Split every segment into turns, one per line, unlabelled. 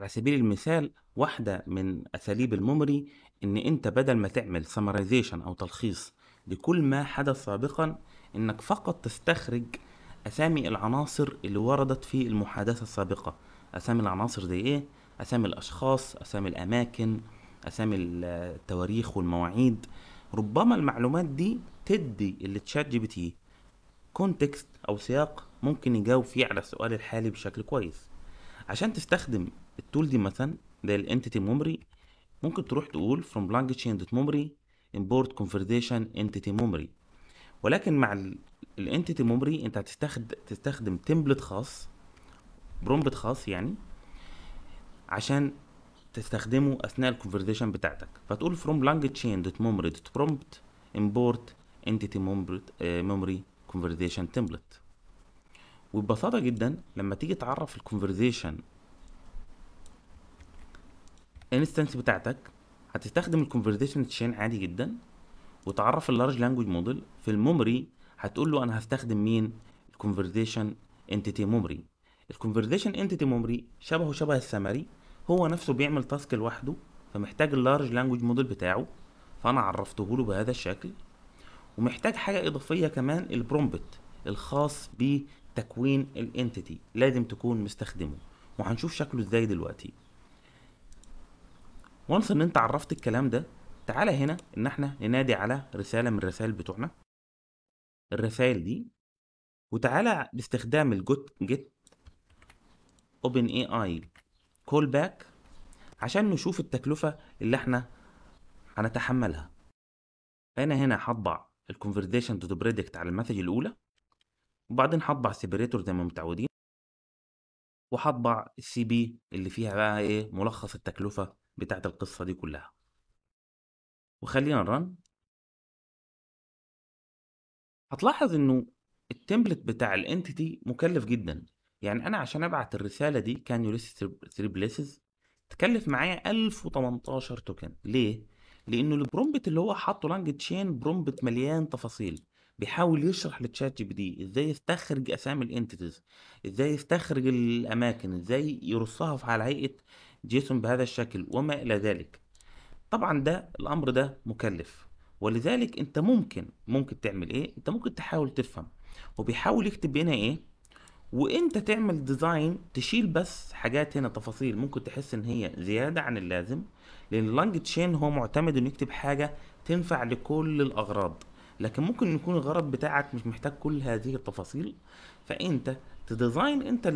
على سبيل المثال واحدة من أساليب الميموري إن أنت بدل ما تعمل سمرايزيشن أو تلخيص لكل ما حدث سابقا إنك فقط تستخرج أسامي العناصر اللي وردت في المحادثة السابقة أسامي العناصر زي إيه؟ أسامي الأشخاص أسامي الأماكن أسامي التواريخ والمواعيد ربما المعلومات دي تدي اللي تشات جي بي تي كونتكست أو سياق ممكن يجاوب فيه على السؤال الحالي بشكل كويس عشان تستخدم التول دي مثلا ده الانتيتي ميموري ممكن تروح تقول from memory import conversation entity memory ولكن مع الانتيتي ميموري انت هتستخدم تستخدم تمبلت خاص برومبت خاص يعني عشان تستخدمه اثناء الكونفرزيشن بتاعتك فتقول from language chain dot memory dot prompt import entity آه، memory conversation template وببساطة جدا لما تيجي تعرف الكونفرزيشن انستنس بتاعتك هتستخدم الكونفرزيشن تشين عادي جدا وتعرف اللارج لانجوج موديل في الميموري هتقول له انا هستخدم مين الكونفرزيشن انتيتي ميموري الكونفرزيشن انتيتي ميموري شبهه شبه السمري هو نفسه بيعمل تاسك لوحده فمحتاج اللارج لانجوج موديل بتاعه فانا عرفته له بهذا الشكل ومحتاج حاجه اضافيه كمان البرومبت الخاص تكوين الانتيتي لازم تكون مستخدمه وهنشوف شكله ازاي دلوقتي وانس ان انت عرفت الكلام ده تعالى هنا ان احنا ننادي على رسالة من الرسائل بتوعنا الرسائل دي وتعالى باستخدام الجوت جيت اوبن اي اي كول باك عشان نشوف التكلفة اللي احنا هنتحملها انا هنا هطبع الكونفرزيشن تو بريدكت على المسج الاولى وبعدين حطبع سيبريتور زي ما متعودين وحطبع السي بي اللي فيها بقى ايه ملخص التكلفة بتاعت القصة دي كلها وخلينا نرن هتلاحظ انه التمبلت بتاع الانتيتي مكلف جدا يعني انا عشان ابعت الرسالة دي كان يوليس 3 بليسز تكلف معايا 1018 توكن ليه؟ لانه البرومبت اللي هو حاطه لانج تشين برومبت مليان تفاصيل بيحاول يشرح للتشات جي بي دي ازاي يستخرج اسامي الانتيتيز ازاي يستخرج الاماكن ازاي يرصها على هيئه جيسون بهذا الشكل وما الى ذلك طبعا ده الامر ده مكلف ولذلك انت ممكن ممكن تعمل ايه انت ممكن تحاول تفهم وبيحاول يكتب هنا ايه وانت تعمل ديزاين تشيل بس حاجات هنا تفاصيل ممكن تحس ان هي زياده عن اللازم لان اللانج تشين هو معتمد انه يكتب حاجه تنفع لكل الاغراض لكن ممكن يكون الغرض بتاعك مش محتاج كل هذه التفاصيل فانت تديزاين انت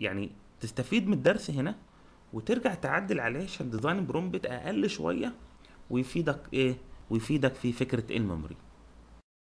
يعني تستفيد من الدرس هنا وترجع تعدل عليه عشان ديزاين برومبت اقل شويه ويفيدك ايه ويفيدك في فكره الميموري